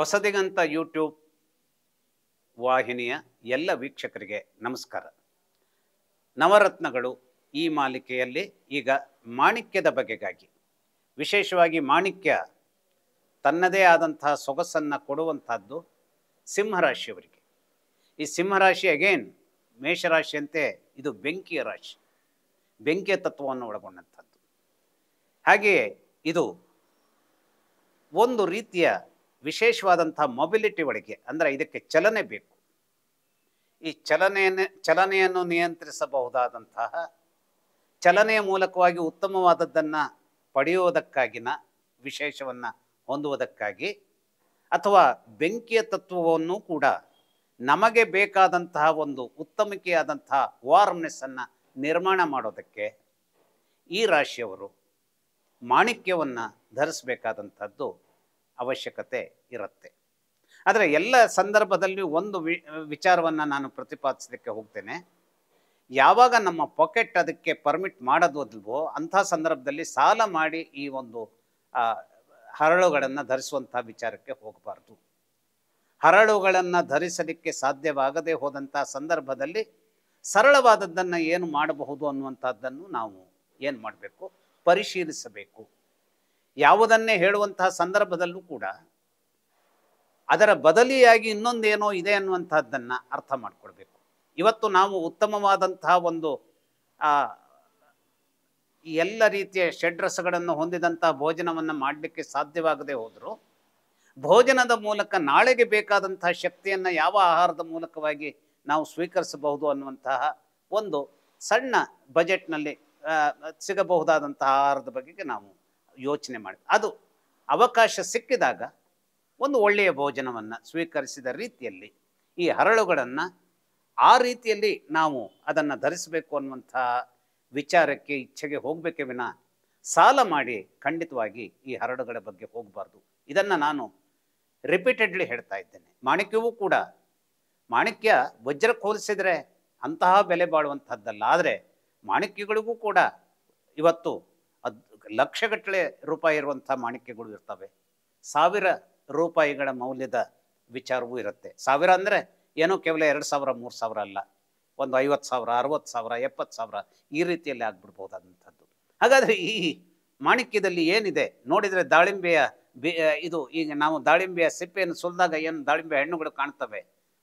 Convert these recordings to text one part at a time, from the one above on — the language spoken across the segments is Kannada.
ಹೊಸದಿಗಂತ ಯೂಟ್ಯೂಬ್ ವಾಹಿನಿಯ ಎಲ್ಲ ವೀಕ್ಷಕರಿಗೆ ನಮಸ್ಕಾರ ನವರತ್ನಗಳು ಈ ಮಾಲಿಕೆಯಲ್ಲಿ ಈಗ ಮಾಣಿಕ್ಯದ ಬಗೆಗಾಗಿ ವಿಶೇಷವಾಗಿ ಮಾಣಿಕ್ಯ ತನ್ನದೇ ಆದಂತಹ ಸೊಗಸನ್ನು ಕೊಡುವಂಥದ್ದು ಸಿಂಹರಾಶಿಯವರಿಗೆ ಈ ಸಿಂಹರಾಶಿ ಅಗೇನ್ ಮೇಷರಾಶಿಯಂತೆ ಇದು ಬೆಂಕಿಯ ರಾಶಿ ಬೆಂಕಿಯ ತತ್ವವನ್ನು ಒಳಗೊಂಡಂಥದ್ದು ಹಾಗೆಯೇ ಇದು ಒಂದು ರೀತಿಯ ವಿಶೇಷವಾದಂಥ ಮೊಬಿಲಿಟಿ ಒಳಗೆ ಅಂದರೆ ಇದಕ್ಕೆ ಚಲನೆ ಬೇಕು ಈ ಚಲನೆಯನ್ನು ಚಲನೆಯನ್ನು ನಿಯಂತ್ರಿಸಬಹುದಾದಂತಹ ಚಲನೆಯ ಮೂಲಕವಾಗಿ ಉತ್ತಮವಾದದ್ದನ್ನು ಪಡೆಯುವುದಕ್ಕಾಗಿನ ವಿಶೇಷವನ್ನು ಹೊಂದುವುದಕ್ಕಾಗಿ ಅಥವಾ ಬೆಂಕಿಯ ತತ್ವವನ್ನು ಕೂಡ ನಮಗೆ ಬೇಕಾದಂತಹ ಒಂದು ಉತ್ತಮಿಕೆಯಾದಂತಹ ವಾರ್ಮ್ನೆಸ್ಸನ್ನು ನಿರ್ಮಾಣ ಮಾಡೋದಕ್ಕೆ ಈ ರಾಶಿಯವರು ಮಾಣಿಕ್ಯವನ್ನು ಧರಿಸಬೇಕಾದಂಥದ್ದು ಅವಶ್ಯಕತೆ ಇರುತ್ತೆ ಆದರೆ ಎಲ್ಲ ಸಂದರ್ಭದಲ್ಲಿ ಒಂದು ವಿ ವಿಚಾರವನ್ನು ನಾನು ಪ್ರತಿಪಾದಿಸಲಿಕ್ಕೆ ಹೋಗ್ತೇನೆ ಯಾವಾಗ ನಮ್ಮ ಪಾಕೆಟ್ ಅದಕ್ಕೆ ಪರ್ಮಿಟ್ ಮಾಡೋದಿಲ್ವೋ ಅಂಥ ಸಂದರ್ಭದಲ್ಲಿ ಸಾಲ ಮಾಡಿ ಈ ಒಂದು ಹರಳುಗಳನ್ನು ಧರಿಸುವಂಥ ವಿಚಾರಕ್ಕೆ ಹೋಗಬಾರ್ದು ಹರಳುಗಳನ್ನು ಧರಿಸಲಿಕ್ಕೆ ಸಾಧ್ಯವಾಗದೇ ಹೋದಂಥ ಸಂದರ್ಭದಲ್ಲಿ ಸರಳವಾದದ್ದನ್ನು ಏನು ಮಾಡಬಹುದು ಅನ್ನುವಂಥದ್ದನ್ನು ನಾವು ಏನು ಮಾಡಬೇಕು ಪರಿಶೀಲಿಸಬೇಕು ಯಾವುದನ್ನೇ ಹೇಳುವಂತಹ ಸಂದರ್ಭದಲ್ಲೂ ಕೂಡ ಅದರ ಬದಲಿಯಾಗಿ ಇನ್ನೊಂದೇನೋ ಇದೆ ಅನ್ನುವಂಥದ್ದನ್ನು ಅರ್ಥ ಮಾಡಿಕೊಳ್ಬೇಕು ಇವತ್ತು ನಾವು ಉತ್ತಮವಾದಂತಹ ಒಂದು ಎಲ್ಲ ರೀತಿಯ ಷಡ್ರಸಗಳನ್ನು ಹೊಂದಿದಂತಹ ಭೋಜನವನ್ನು ಮಾಡಲಿಕ್ಕೆ ಸಾಧ್ಯವಾಗದೇ ಹೋದರೂ ಭೋಜನದ ಮೂಲಕ ನಾಳೆಗೆ ಬೇಕಾದಂತಹ ಶಕ್ತಿಯನ್ನು ಯಾವ ಆಹಾರದ ಮೂಲಕವಾಗಿ ನಾವು ಸ್ವೀಕರಿಸಬಹುದು ಅನ್ನುವಂತಹ ಒಂದು ಸಣ್ಣ ಬಜೆಟ್ನಲ್ಲಿ ಸಿಗಬಹುದಾದಂತಹ ಆಹಾರದ ಬಗೆಗೆ ನಾವು ಯೋಚನೆ ಮಾಡಿ ಅದು ಅವಕಾಶ ಸಿಕ್ಕಿದಾಗ ಒಂದು ಒಳ್ಳೆಯ ಭೋಜನವನ್ನು ಸ್ವೀಕರಿಸಿದ ರೀತಿಯಲ್ಲಿ ಈ ಹರಳುಗಳನ್ನು ಆ ರೀತಿಯಲ್ಲಿ ನಾವು ಅದನ್ನು ಧರಿಸಬೇಕು ಅನ್ನುವಂಥ ವಿಚಾರಕ್ಕೆ ಇಚ್ಛೆಗೆ ಹೋಗಬೇಕೆ ವಿನ ಸಾಲ ಮಾಡಿ ಖಂಡಿತವಾಗಿ ಈ ಹರಡುಗಳ ಬಗ್ಗೆ ಹೋಗಬಾರ್ದು ಇದನ್ನು ನಾನು ರಿಪೀಟೆಡ್ಲಿ ಹೇಳ್ತಾ ಇದ್ದೇನೆ ಮಾಣಿಕ್ಯವೂ ಕೂಡ ಮಾಣಿಕ್ಯ ವಜ್ರಕ್ಕೆ ಹೋಲಿಸಿದರೆ ಅಂತಹ ಬೆಲೆ ಬಾಳುವಂಥದ್ದಲ್ಲ ಆದರೆ ಮಾಣಿಕ್ಯಗಳಿಗೂ ಕೂಡ ಇವತ್ತು ಅದ್ ಲಕ್ಷಗಟ್ಟಲೆ ರೂಪಾಯಿ ಇರುವಂಥ ಮಾಣಿಕ್ಯಗಳು ಇರ್ತವೆ ಸಾವಿರ ರೂಪಾಯಿಗಳ ಮೌಲ್ಯದ ವಿಚಾರವೂ ಇರುತ್ತೆ ಸಾವಿರ ಅಂದರೆ ಏನೋ ಕೇವಲ ಎರಡು ಸಾವಿರ ಮೂರು ಸಾವಿರ ಅಲ್ಲ ಒಂದು ಐವತ್ತು ಸಾವಿರ ಅರವತ್ತು ಸಾವಿರ ಎಪ್ಪತ್ತು ಸಾವಿರ ಈ ರೀತಿಯಲ್ಲಿ ಆಗ್ಬಿಡ್ಬೋದಾದಂಥದ್ದು ಹಾಗಾದರೆ ಈ ಮಾಣಿಕ್ಯದಲ್ಲಿ ಏನಿದೆ ನೋಡಿದರೆ ದಾಳಿಂಬೆಯ ಬಿ ಇದು ಈಗ ನಾವು ದಾಳಿಂಬೆಯ ಸಿಪ್ಪೆಯನ್ನು ಸುಲಿದಾಗ ಏನು ದಾಳಿಂಬೆ ಹಣ್ಣುಗಳು ಕಾಣ್ತವೆ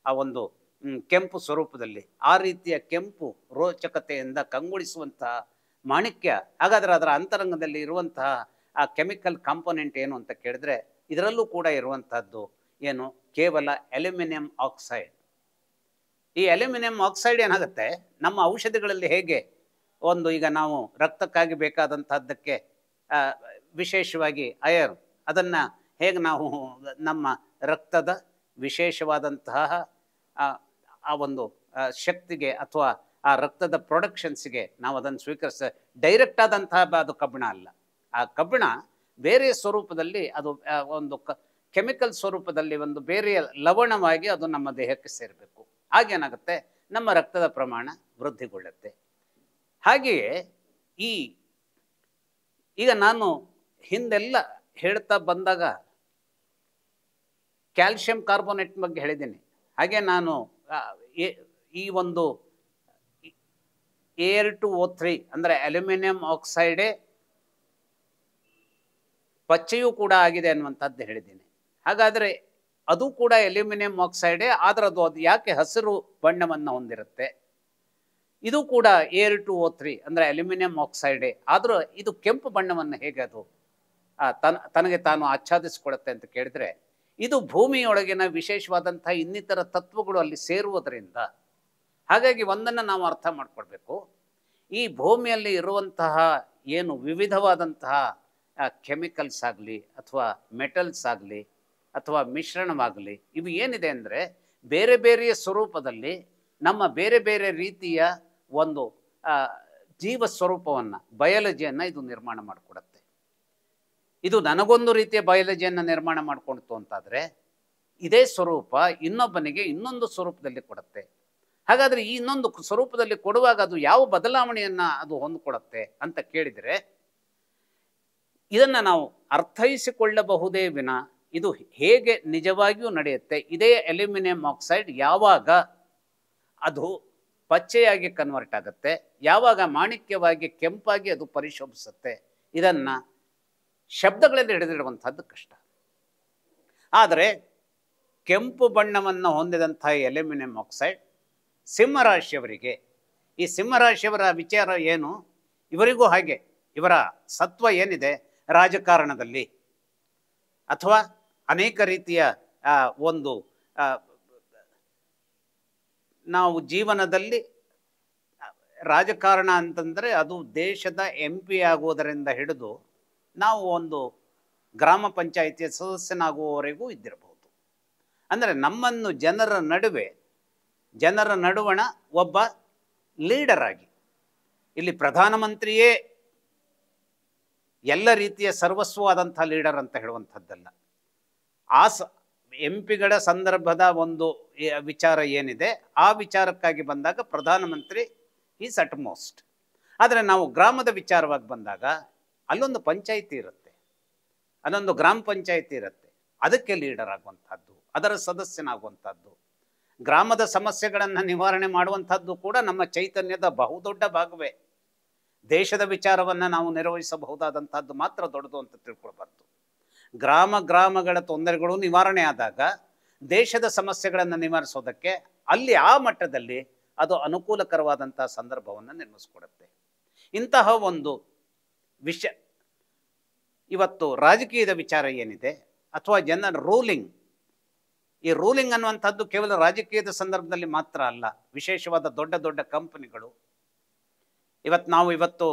ಆ ಒಂದು ಕೆಂಪು ಸ್ವರೂಪದಲ್ಲಿ ಆ ರೀತಿಯ ಕೆಂಪು ರೋಚಕತೆಯಿಂದ ಕಂಗೊಳಿಸುವಂತಹ ಮಾಣಿಕ್ಯ ಹಾಗಾದರೆ ಅದರ ಅಂತರಂಗದಲ್ಲಿ ಇರುವಂತಹ ಆ ಕೆಮಿಕಲ್ ಕಾಂಪೊನೆಂಟ್ ಏನು ಅಂತ ಕೇಳಿದ್ರೆ ಇದರಲ್ಲೂ ಕೂಡ ಇರುವಂತಹದ್ದು ಏನು ಕೇವಲ ಅಲ್ಯೂಮಿನಿಯಂ ಆಕ್ಸೈಡ್ ಈ ಅಲ್ಯೂಮಿನಿಯಂ ಆಕ್ಸೈಡ್ ಏನಾಗುತ್ತೆ ನಮ್ಮ ಔಷಧಿಗಳಲ್ಲಿ ಹೇಗೆ ಒಂದು ಈಗ ನಾವು ರಕ್ತಕ್ಕಾಗಿ ಬೇಕಾದಂಥದ್ದಕ್ಕೆ ವಿಶೇಷವಾಗಿ ಅಯರ್ ಅದನ್ನು ಹೇಗೆ ನಾವು ನಮ್ಮ ರಕ್ತದ ವಿಶೇಷವಾದಂತಹ ಆ ಒಂದು ಶಕ್ತಿಗೆ ಅಥವಾ ಆ ರಕ್ತದ ಪ್ರೊಡಕ್ಷನ್ಸ್ಗೆ ನಾವು ಅದನ್ನು ಸ್ವೀಕರಿಸ ಡೈರೆಕ್ಟ್ ಆದಂತಹ ಅದು ಕಬ್ಬಿಣ ಅಲ್ಲ ಆ ಕಬ್ಬಿಣ ಬೇರೆ ಸ್ವರೂಪದಲ್ಲಿ ಅದು ಒಂದು ಕೆಮಿಕಲ್ ಸ್ವರೂಪದಲ್ಲಿ ಒಂದು ಬೇರೆ ಲವಣವಾಗಿ ಅದು ನಮ್ಮ ದೇಹಕ್ಕೆ ಸೇರಬೇಕು ಹಾಗೇನಾಗುತ್ತೆ ನಮ್ಮ ರಕ್ತದ ಪ್ರಮಾಣ ವೃದ್ಧಿಗೊಳ್ಳುತ್ತೆ ಹಾಗೆಯೇ ಈ ಈಗ ನಾನು ಹಿಂದೆಲ್ಲ ಹೇಳ್ತಾ ಬಂದಾಗ ಕ್ಯಾಲ್ಶಿಯಂ ಕಾರ್ಬೋನೇಟ್ ಬಗ್ಗೆ ಹೇಳಿದ್ದೀನಿ ಹಾಗೆ ನಾನು ಈ ಒಂದು ಏರ್ ಟು ಓ ತ್ರೀ ಅಂದರೆ ಅಲ್ಯೂಮಿನಿಯಂ ಆಕ್ಸೈಡೇ ಪಚ್ಚೆಯೂ ಕೂಡ ಆಗಿದೆ ಅನ್ನುವಂಥದ್ದು ಹೇಳಿದ್ದೀನಿ ಹಾಗಾದರೆ ಅದು ಕೂಡ ಅಲ್ಯೂಮಿನಿಯಂ ಆಕ್ಸೈಡೇ ಆದರೆ ಅದು ಅದು ಯಾಕೆ ಹಸಿರು ಬಣ್ಣವನ್ನು ಹೊಂದಿರುತ್ತೆ ಇದು ಕೂಡ ಏರ್ ಟು ಓ ತ್ರೀ ಅಂದರೆ ಅಲ್ಯೂಮಿನಿಯಂ ಆಕ್ಸೈಡೇ ಆದರೂ ಇದು ಕೆಂಪು ಬಣ್ಣವನ್ನು ಹೇಗೆ ಅದು ತನ್ ತನಗೆ ತಾನು ಆಚ್ಛಾದಿಸಿಕೊಳ್ಳುತ್ತೆ ಅಂತ ಕೇಳಿದರೆ ಇದು ಭೂಮಿಯೊಳಗಿನ ವಿಶೇಷವಾದಂಥ ಇನ್ನಿತರ ತತ್ವಗಳು ಅಲ್ಲಿ ಸೇರುವುದರಿಂದ ಹಾಗಾಗಿ ಒಂದನ್ನು ನಾವು ಅರ್ಥ ಮಾಡಿಕೊಳ್ಬೇಕು ಈ ಭೂಮಿಯಲ್ಲಿ ಇರುವಂತಹ ಏನು ವಿವಿಧವಾದಂತಹ ಕೆಮಿಕಲ್ಸ್ ಆಗಲಿ ಅಥವಾ ಮೆಟಲ್ಸ್ ಆಗಲಿ ಅಥವಾ ಮಿಶ್ರಣವಾಗಲಿ ಇವು ಏನಿದೆ ಅಂದರೆ ಬೇರೆ ಬೇರೆಯ ಸ್ವರೂಪದಲ್ಲಿ ನಮ್ಮ ಬೇರೆ ಬೇರೆ ರೀತಿಯ ಒಂದು ಜೀವ ಸ್ವರೂಪವನ್ನು ಬಯಾಲಜಿಯನ್ನು ಇದು ನಿರ್ಮಾಣ ಮಾಡಿಕೊಡುತ್ತೆ ಇದು ನನಗೊಂದು ರೀತಿಯ ಬಯಾಲಜಿಯನ್ನು ನಿರ್ಮಾಣ ಮಾಡಿಕೊಳ್ತು ಅಂತಾದರೆ ಇದೇ ಸ್ವರೂಪ ಇನ್ನೊಬ್ಬನಿಗೆ ಇನ್ನೊಂದು ಸ್ವರೂಪದಲ್ಲಿ ಕೊಡುತ್ತೆ ಹಾಗಾದರೆ ಈ ಇನ್ನೊಂದು ಸ್ವರೂಪದಲ್ಲಿ ಕೊಡುವಾಗ ಅದು ಯಾವ ಬದಲಾವಣೆಯನ್ನು ಅದು ಹೊಂದಿಕೊಡತ್ತೆ ಅಂತ ಕೇಳಿದರೆ ಇದನ್ನು ನಾವು ಅರ್ಥೈಸಿಕೊಳ್ಳಬಹುದೇ ವಿನ ಇದು ಹೇಗೆ ನಿಜವಾಗಿಯೂ ನಡೆಯುತ್ತೆ ಇದೇ ಅಲ್ಯೂಮಿನಿಯಂ ಆಕ್ಸೈಡ್ ಯಾವಾಗ ಅದು ಪಚ್ಚೆಯಾಗಿ ಕನ್ವರ್ಟ್ ಆಗುತ್ತೆ ಯಾವಾಗ ಮಾಣಿಕ್ಯವಾಗಿ ಕೆಂಪಾಗಿ ಅದು ಪರಿಶೋಭಿಸುತ್ತೆ ಇದನ್ನು ಶಬ್ದಗಳಲ್ಲಿ ಹಿಡಿದಿಡುವಂಥದ್ದು ಕಷ್ಟ ಆದರೆ ಕೆಂಪು ಬಣ್ಣವನ್ನು ಹೊಂದಿದಂಥ ಎಲ್ಯೂಮಿನಿಯಂ ಆಕ್ಸೈಡ್ ಸಿಂಹರಾಶಿಯವರಿಗೆ ಈ ಸಿಂಹರಾಶಿಯವರ ವಿಚಾರ ಏನು ಇವರಿಗೂ ಹಾಗೆ ಇವರ ಸತ್ವ ಏನಿದೆ ರಾಜಕಾರಣದಲ್ಲಿ ಅಥವಾ ಅನೇಕ ರೀತಿಯ ಒಂದು ನಾವು ಜೀವನದಲ್ಲಿ ರಾಜಕಾರಣ ಅಂತಂದರೆ ಅದು ದೇಶದ ಎಂ ಪಿ ಆಗುವುದರಿಂದ ಹಿಡಿದು ನಾವು ಒಂದು ಗ್ರಾಮ ಪಂಚಾಯಿತಿಯ ಸದಸ್ಯನಾಗುವವರೆಗೂ ಇದ್ದಿರಬಹುದು ಅಂದರೆ ನಮ್ಮನ್ನು ಜನರ ನಡುವೆ ಜನರ ನಡುವಣ ಒಬ್ಬ ಲೀಡರ್ ಆಗಿ ಇಲ್ಲಿ ಪ್ರಧಾನಮಂತ್ರಿಯೇ ಎಲ್ಲ ರೀತಿಯ ಸರ್ವಸ್ವವಾದಂಥ ಲೀಡರ್ ಅಂತ ಹೇಳುವಂಥದ್ದಲ್ಲ ಆ ಸ ಎಂ ಪಿಗಳ ಸಂದರ್ಭದ ಒಂದು ವಿಚಾರ ಏನಿದೆ ಆ ವಿಚಾರಕ್ಕಾಗಿ ಬಂದಾಗ ಪ್ರಧಾನಮಂತ್ರಿ ಈಸ್ ಅಟ್ ಮೋಸ್ಟ್ ಆದರೆ ನಾವು ಗ್ರಾಮದ ವಿಚಾರವಾಗಿ ಬಂದಾಗ ಅಲ್ಲೊಂದು ಪಂಚಾಯಿತಿ ಇರುತ್ತೆ ಅಲ್ಲೊಂದು ಗ್ರಾಮ ಪಂಚಾಯಿತಿ ಇರುತ್ತೆ ಅದಕ್ಕೆ ಲೀಡರ್ ಆಗುವಂಥದ್ದು ಅದರ ಸದಸ್ಯನಾಗುವಂಥದ್ದು ಗ್ರಾಮದ ಸಮಸ್ಯೆಗಳನ್ನು ನಿವಾರಣೆ ಮಾಡುವಂಥದ್ದು ಕೂಡ ನಮ್ಮ ಚೈತನ್ಯದ ಬಹುದೊಡ್ಡ ಭಾಗವೇ ದೇಶದ ವಿಚಾರವನ್ನು ನಾವು ನಿರ್ವಹಿಸಬಹುದಾದಂಥದ್ದು ಮಾತ್ರ ದೊಡ್ಡದು ಅಂತ ತಿಳ್ಕೊಳ್ಬಾರ್ದು ಗ್ರಾಮ ಗ್ರಾಮಗಳ ತೊಂದರೆಗಳು ನಿವಾರಣೆ ಆದಾಗ ದೇಶದ ಸಮಸ್ಯೆಗಳನ್ನು ನಿವಾರಿಸೋದಕ್ಕೆ ಅಲ್ಲಿ ಆ ಮಟ್ಟದಲ್ಲಿ ಅದು ಅನುಕೂಲಕರವಾದಂಥ ಸಂದರ್ಭವನ್ನು ನಿರ್ಮಿಸ್ಕೊಡುತ್ತೆ ಇಂತಹ ಒಂದು ವಿಷಯ ಇವತ್ತು ರಾಜಕೀಯದ ವಿಚಾರ ಏನಿದೆ ಅಥವಾ ಜನರ ರೂಲಿಂಗ್ ಈ ರೂಲಿಂಗ್ ಅನ್ನುವಂಥದ್ದು ಕೇವಲ ರಾಜಕೀಯದ ಸಂದರ್ಭದಲ್ಲಿ ಮಾತ್ರ ಅಲ್ಲ ವಿಶೇಷವಾದ ದೊಡ್ಡ ದೊಡ್ಡ ಕಂಪನಿಗಳು ಇವತ್ತು ನಾವು ಇವತ್ತು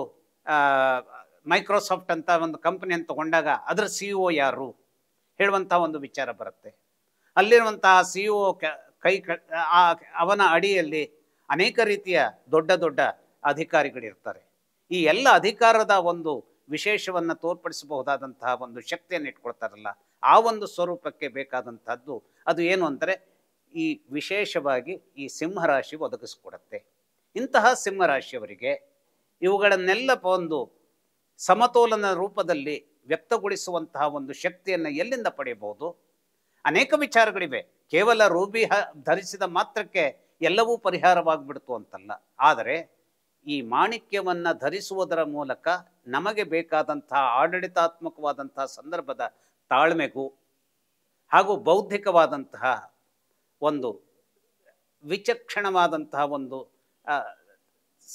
ಮೈಕ್ರೋಸಾಫ್ಟ್ ಅಂತ ಒಂದು ಅಂತ ತಗೊಂಡಾಗ ಅದರ ಸಿ ಇ e ಒ ಯಾರು ಹೇಳುವಂತಹ ಒಂದು ವಿಚಾರ ಬರುತ್ತೆ ಅಲ್ಲಿರುವಂತಹ ಸಿ ಇ e ಒ ಕೈ ಅವನ ಅಡಿಯಲ್ಲಿ ಅನೇಕ ರೀತಿಯ ದೊಡ್ಡ ದೊಡ್ಡ ಅಧಿಕಾರಿಗಳಿರ್ತಾರೆ ಈ ಎಲ್ಲ ಅಧಿಕಾರದ ಒಂದು ವಿಶೇಷವನ್ನು ತೋರ್ಪಡಿಸಬಹುದಾದಂತಹ ಒಂದು ಶಕ್ತಿಯನ್ನು ಇಟ್ಕೊಳ್ತಾರಲ್ಲ ಆ ಒಂದು ಸ್ವರೂಪಕ್ಕೆ ಬೇಕಾದಂಥದ್ದು ಅದು ಏನು ಅಂದರೆ ಈ ವಿಶೇಷವಾಗಿ ಈ ಸಿಂಹರಾಶಿ ಒದಗಿಸ್ಕೊಡತ್ತೆ ಇಂತಹ ಸಿಂಹರಾಶಿಯವರಿಗೆ ಇವುಗಳನ್ನೆಲ್ಲ ಒಂದು ಸಮತೋಲನ ರೂಪದಲ್ಲಿ ವ್ಯಕ್ತಗೊಳಿಸುವಂತಹ ಒಂದು ಶಕ್ತಿಯನ್ನು ಎಲ್ಲಿಂದ ಪಡೆಯಬಹುದು ಅನೇಕ ವಿಚಾರಗಳಿವೆ ಕೇವಲ ರೂಬಿ ಧರಿಸಿದ ಮಾತ್ರಕ್ಕೆ ಎಲ್ಲವೂ ಪರಿಹಾರವಾಗಿಬಿಡ್ತು ಅಂತಲ್ಲ ಆದರೆ ಈ ಮಾಣಿಕ್ಯವನ್ನು ಧರಿಸುವುದರ ಮೂಲಕ ನಮಗೆ ಬೇಕಾದಂತಹ ಆಡಳಿತಾತ್ಮಕವಾದಂತಹ ಸಂದರ್ಭದ ತಾಳ್ಮೆಗೂ ಹಾಗೂ ಬೌದ್ಧಿಕವಾದಂತಹ ಒಂದು ವಿಚಕ್ಷಣವಾದಂತಹ ಒಂದು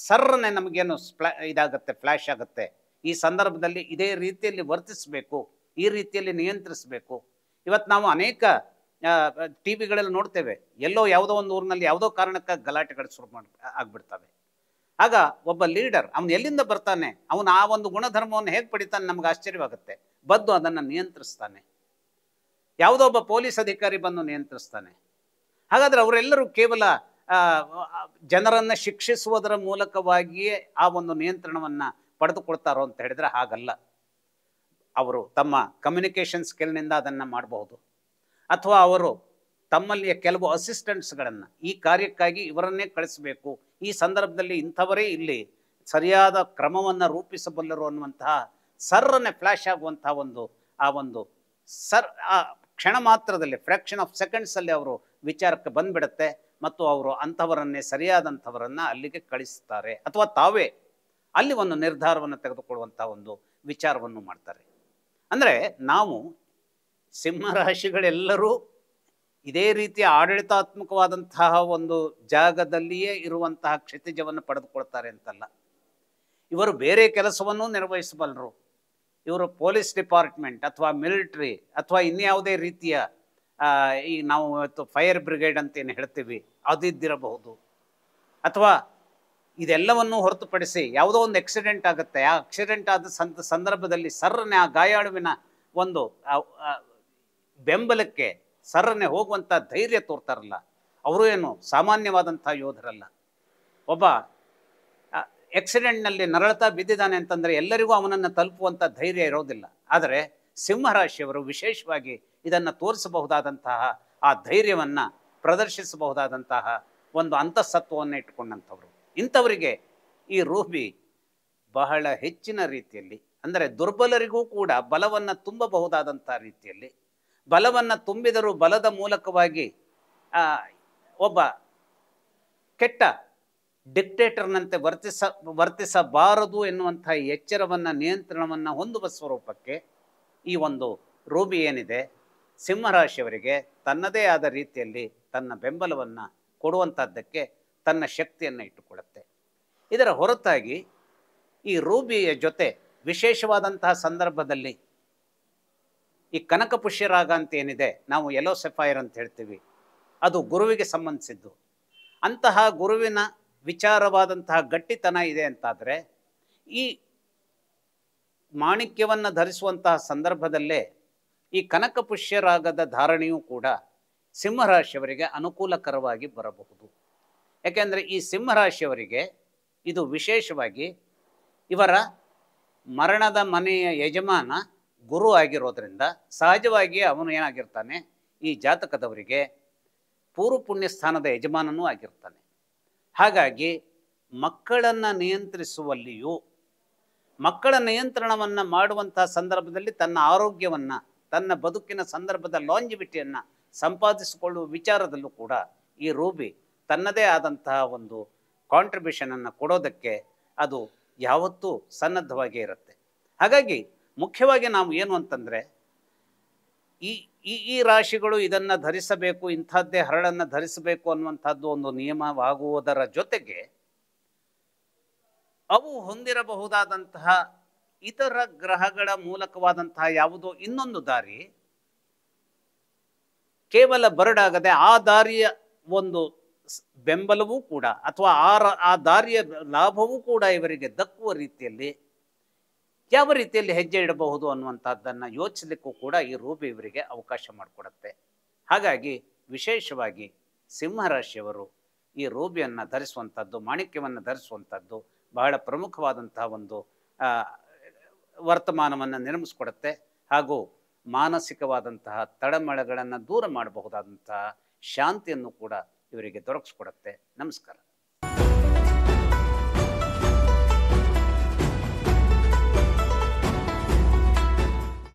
ಸರ್ರನೆ ನಮಗೇನು ಸ್ಪ್ಲಾ ಇದಾಗುತ್ತೆ ಫ್ಲ್ಯಾಶ್ ಆಗುತ್ತೆ ಈ ಸಂದರ್ಭದಲ್ಲಿ ಇದೇ ರೀತಿಯಲ್ಲಿ ವರ್ತಿಸಬೇಕು ಈ ರೀತಿಯಲ್ಲಿ ನಿಯಂತ್ರಿಸಬೇಕು ಇವತ್ತು ನಾವು ಅನೇಕ ಟಿ ವಿಗಳಲ್ಲಿ ನೋಡ್ತೇವೆ ಎಲ್ಲೋ ಯಾವುದೋ ಒಂದು ಊರಿನಲ್ಲಿ ಯಾವುದೋ ಕಾರಣಕ್ಕಾಗಿ ಗಲಾಟೆಗಳು ಶುರು ಮಾಡಿ ಆಗಿಬಿಡ್ತವೆ ಆಗ ಒಬ್ಬ ಲೀಡರ್ ಅವನು ಎಲ್ಲಿಂದ ಬರ್ತಾನೆ ಅವನು ಆ ಒಂದು ಗುಣಧರ್ಮವನ್ನು ಹೇಗೆ ಪಡಿತಾನೆ ನಮ್ಗೆ ಆಶ್ಚರ್ಯವಾಗುತ್ತೆ ಬಂದು ಅದನ್ನು ನಿಯಂತ್ರಿಸ್ತಾನೆ ಯಾವುದೋ ಒಬ್ಬ ಪೊಲೀಸ್ ಅಧಿಕಾರಿ ಬಂದು ನಿಯಂತ್ರಿಸ್ತಾನೆ ಹಾಗಾದ್ರೆ ಅವರೆಲ್ಲರೂ ಕೇವಲ ಜನರನ್ನು ಶಿಕ್ಷಿಸುವುದರ ಮೂಲಕವಾಗಿಯೇ ಆ ಒಂದು ನಿಯಂತ್ರಣವನ್ನು ಪಡೆದುಕೊಳ್ತಾರೋ ಅಂತ ಹೇಳಿದ್ರೆ ಹಾಗಲ್ಲ ಅವರು ತಮ್ಮ ಕಮ್ಯುನಿಕೇಷನ್ ಸ್ಕಿಲ್ನಿಂದ ಅದನ್ನು ಮಾಡಬಹುದು ಅಥವಾ ಅವರು ತಮ್ಮಲ್ಲಿಯ ಕೆಲವು ಅಸಿಸ್ಟೆಂಟ್ಸ್ ಗಳನ್ನ ಈ ಕಾರ್ಯಕ್ಕಾಗಿ ಇವರನ್ನೇ ಕಳಿಸಬೇಕು ಈ ಸಂದರ್ಭದಲ್ಲಿ ಇಂಥವರೇ ಇಲ್ಲಿ ಸರಿಯಾದ ಕ್ರಮವನ್ನು ರೂಪಿಸಬಲ್ಲರು ಅನ್ನುವಂತಹ ಸರ್ರನ್ನೇ ಫ್ಲ್ಯಾಶ್ ಆಗುವಂಥ ಒಂದು ಆ ಒಂದು ಸರ್ ಆ ಕ್ಷಣ ಮಾತ್ರದಲ್ಲಿ ಫ್ರ್ಯಾಕ್ಷನ್ ಆಫ್ ಸೆಕೆಂಡ್ಸಲ್ಲಿ ಅವರು ವಿಚಾರಕ್ಕೆ ಬಂದ್ಬಿಡುತ್ತೆ ಮತ್ತು ಅವರು ಅಂಥವರನ್ನೇ ಸರಿಯಾದಂಥವರನ್ನು ಅಲ್ಲಿಗೆ ಕಳಿಸ್ತಾರೆ ಅಥವಾ ತಾವೇ ಅಲ್ಲಿ ಒಂದು ನಿರ್ಧಾರವನ್ನು ತೆಗೆದುಕೊಳ್ಳುವಂಥ ಒಂದು ವಿಚಾರವನ್ನು ಮಾಡ್ತಾರೆ ಅಂದರೆ ನಾವು ಸಿಂಹರಾಶಿಗಳೆಲ್ಲರೂ ಇದೇ ರೀತಿಯ ಆಡಳಿತಾತ್ಮಕವಾದಂತಹ ಒಂದು ಜಾಗದಲ್ಲಿಯೇ ಇರುವಂತಹ ಕ್ಷತಿಜವನ್ನು ಪಡೆದುಕೊಳ್ತಾರೆ ಅಂತಲ್ಲ ಇವರು ಬೇರೆ ಕೆಲಸವನ್ನು ನಿರ್ವಹಿಸಬಲ್ಲರು ಇವರು ಪೊಲೀಸ್ ಡಿಪಾರ್ಟ್ಮೆಂಟ್ ಅಥವಾ ಮಿಲಿಟ್ರಿ ಅಥವಾ ಇನ್ಯಾವುದೇ ರೀತಿಯ ಈ ನಾವು ಇವತ್ತು ಫೈರ್ ಬ್ರಿಗೇಡ್ ಅಂತ ಏನು ಹೇಳ್ತೀವಿ ಅದಿದ್ದಿರಬಹುದು ಅಥವಾ ಇದೆಲ್ಲವನ್ನು ಹೊರತುಪಡಿಸಿ ಯಾವುದೋ ಒಂದು ಆಕ್ಸಿಡೆಂಟ್ ಆಗುತ್ತೆ ಆ ಆಕ್ಸಿಡೆಂಟ್ ಆದ ಸಂದರ್ಭದಲ್ಲಿ ಸರ್ರನೆ ಆ ಗಾಯಾಳುವಿನ ಒಂದು ಬೆಂಬಲಕ್ಕೆ ಸರ್ರನೆ ಹೋಗುವಂಥ ಧೈರ್ಯ ತೋರ್ತಾರಲ್ಲ ಅವರು ಏನು ಸಾಮಾನ್ಯವಾದಂಥ ಯೋಧರಲ್ಲ ಒಬ್ಬ ಎಕ್ಸಿಡೆಂಟ್ನಲ್ಲಿ ನರಳತಾ ಬಿದ್ದಿದ್ದಾನೆ ಅಂತಂದರೆ ಎಲ್ಲರಿಗೂ ಅವನನ್ನು ತಲುಪುವಂಥ ಧೈರ್ಯ ಇರೋದಿಲ್ಲ ಆದರೆ ಸಿಂಹರಾಶಿಯವರು ವಿಶೇಷವಾಗಿ ಇದನ್ನು ತೋರಿಸಬಹುದಾದಂತಹ ಆ ಧೈರ್ಯವನ್ನು ಪ್ರದರ್ಶಿಸಬಹುದಾದಂತಹ ಒಂದು ಅಂತಸ್ತತ್ವವನ್ನು ಇಟ್ಟುಕೊಂಡಂಥವ್ರು ಇಂಥವರಿಗೆ ಈ ರೂಹಿ ಬಹಳ ಹೆಚ್ಚಿನ ರೀತಿಯಲ್ಲಿ ಅಂದರೆ ದುರ್ಬಲರಿಗೂ ಕೂಡ ಬಲವನ್ನು ತುಂಬಬಹುದಾದಂಥ ರೀತಿಯಲ್ಲಿ ಬಲವನ್ನು ತುಂಬಿದರೂ ಬಲದ ಮೂಲಕವಾಗಿ ಒಬ್ಬ ಕೆಟ್ಟ ಡಿಕ್ಟೇಟರ್ನಂತೆ ವರ್ತಿಸ ವರ್ತಿಸಬಾರದು ಎನ್ನುವಂಥ ಎಚ್ಚರವನ್ನು ನಿಯಂತ್ರಣವನ್ನು ಹೊಂದುವ ಸ್ವರೂಪಕ್ಕೆ ಈ ಒಂದು ರೂಬಿ ಏನಿದೆ ಸಿಂಹರಾಶಿಯವರಿಗೆ ತನ್ನದೇ ಆದ ರೀತಿಯಲ್ಲಿ ತನ್ನ ಬೆಂಬಲವನ್ನು ಕೊಡುವಂಥದ್ದಕ್ಕೆ ತನ್ನ ಶಕ್ತಿಯನ್ನು ಇಟ್ಟುಕೊಳ್ಳುತ್ತೆ ಇದರ ಹೊರತಾಗಿ ಈ ರೂಬಿಯ ಜೊತೆ ವಿಶೇಷವಾದಂತಹ ಸಂದರ್ಭದಲ್ಲಿ ಈ ಕನಕ ಪುಷ್ಯರಾಗ ಅಂತ ಏನಿದೆ ನಾವು ಎಲೋ ಸೆಫೈರ್ ಅಂತ ಹೇಳ್ತೀವಿ ಅದು ಗುರುವಿಗೆ ಸಂಬಂಧಿಸಿದ್ದು ಅಂತಹ ಗುರುವಿನ ವಿಚಾರವಾದಂತಹ ಗಟ್ಟಿತನ ಇದೆ ಅಂತಾದರೆ ಈ ಮಾಣಿಕ್ಯವನ್ನು ಧರಿಸುವಂತಹ ಸಂದರ್ಭದಲ್ಲೇ ಈ ಕನಕ ಪುಷ್ಯರಾಗದ ಧಾರಣೆಯೂ ಕೂಡ ಸಿಂಹರಾಶಿಯವರಿಗೆ ಅನುಕೂಲಕರವಾಗಿ ಬರಬಹುದು ಯಾಕೆಂದರೆ ಈ ಸಿಂಹರಾಶಿಯವರಿಗೆ ಇದು ವಿಶೇಷವಾಗಿ ಇವರ ಮರಣದ ಮನೆಯ ಯಜಮಾನ ಗುರು ಆಗಿರೋದರಿಂದ ಸಹಜವಾಗಿ ಅವನು ಏನಾಗಿರ್ತಾನೆ ಈ ಜಾತಕದವರಿಗೆ ಪೂರ್ವ ಪುಣ್ಯಸ್ಥಾನದ ಯಜಮಾನನೂ ಆಗಿರ್ತಾನೆ ಹಾಗಾಗಿ ಮಕ್ಕಳನ್ನು ನಿಯಂತ್ರಿಸುವಲ್ಲಿಯೂ ಮಕ್ಕಳ ನಿಯಂತ್ರಣವನ್ನು ಮಾಡುವಂತಹ ಸಂದರ್ಭದಲ್ಲಿ ತನ್ನ ಆರೋಗ್ಯವನ್ನು ತನ್ನ ಬದುಕಿನ ಸಂದರ್ಭದ ಲಾಂಜಿವಿಟಿಯನ್ನು ಸಂಪಾದಿಸಿಕೊಳ್ಳುವ ವಿಚಾರದಲ್ಲೂ ಕೂಡ ಈ ರೂಬಿ ತನ್ನದೇ ಆದಂತಹ ಒಂದು ಕಾಂಟ್ರಿಬ್ಯೂಷನನ್ನು ಕೊಡೋದಕ್ಕೆ ಅದು ಯಾವತ್ತೂ ಸನ್ನದ್ಧವಾಗಿ ಇರುತ್ತೆ ಹಾಗಾಗಿ ಮುಖ್ಯವಾಗಿ ನಾವು ಏನು ಅಂತಂದರೆ ಈ ಈ ಈ ರಾಶಿಗಳು ಇದನ್ನು ಧರಿಸಬೇಕು ಇಂಥದ್ದೇ ಹರಳನ್ನು ಧರಿಸಬೇಕು ಅನ್ನುವಂಥದ್ದು ಒಂದು ನಿಯಮವಾಗುವುದರ ಜೊತೆಗೆ ಅವು ಹೊಂದಿರಬಹುದಾದಂತಹ ಇತರ ಗ್ರಹಗಳ ಮೂಲಕವಾದಂತಹ ಯಾವುದೋ ಇನ್ನೊಂದು ದಾರಿ ಕೇವಲ ಬರಡಾಗದೆ ಆ ದಾರಿಯ ಒಂದು ಬೆಂಬಲವೂ ಕೂಡ ಅಥವಾ ಆ ಆ ದಾರಿಯ ಲಾಭವೂ ಕೂಡ ಇವರಿಗೆ ದಕ್ಕುವ ರೀತಿಯಲ್ಲಿ ಯಾವ ರೀತಿಯಲ್ಲಿ ಹೆಜ್ಜೆ ಇಡಬಹುದು ಅನ್ನುವಂಥದ್ದನ್ನು ಯೋಚಿಸಲಿಕ್ಕೂ ಕೂಡ ಈ ರೂಪಿ ಇವರಿಗೆ ಅವಕಾಶ ಮಾಡಿಕೊಡುತ್ತೆ ಹಾಗಾಗಿ ವಿಶೇಷವಾಗಿ ಸಿಂಹರಾಶಿಯವರು ಈ ರೂಬಿಯನ್ನು ಧರಿಸುವಂಥದ್ದು ಮಾಣಿಕ್ಯವನ್ನು ಧರಿಸುವಂಥದ್ದು ಬಹಳ ಪ್ರಮುಖವಾದಂತಹ ಒಂದು ವರ್ತಮಾನವನ್ನು ನಿರ್ಮಿಸ್ಕೊಡುತ್ತೆ ಹಾಗೂ ಮಾನಸಿಕವಾದಂತಹ ತಡಮಳಗಳನ್ನು ದೂರ ಮಾಡಬಹುದಾದಂತಹ ಶಾಂತಿಯನ್ನು ಕೂಡ ಇವರಿಗೆ ದೊರಕಿಸ್ಕೊಡುತ್ತೆ ನಮಸ್ಕಾರ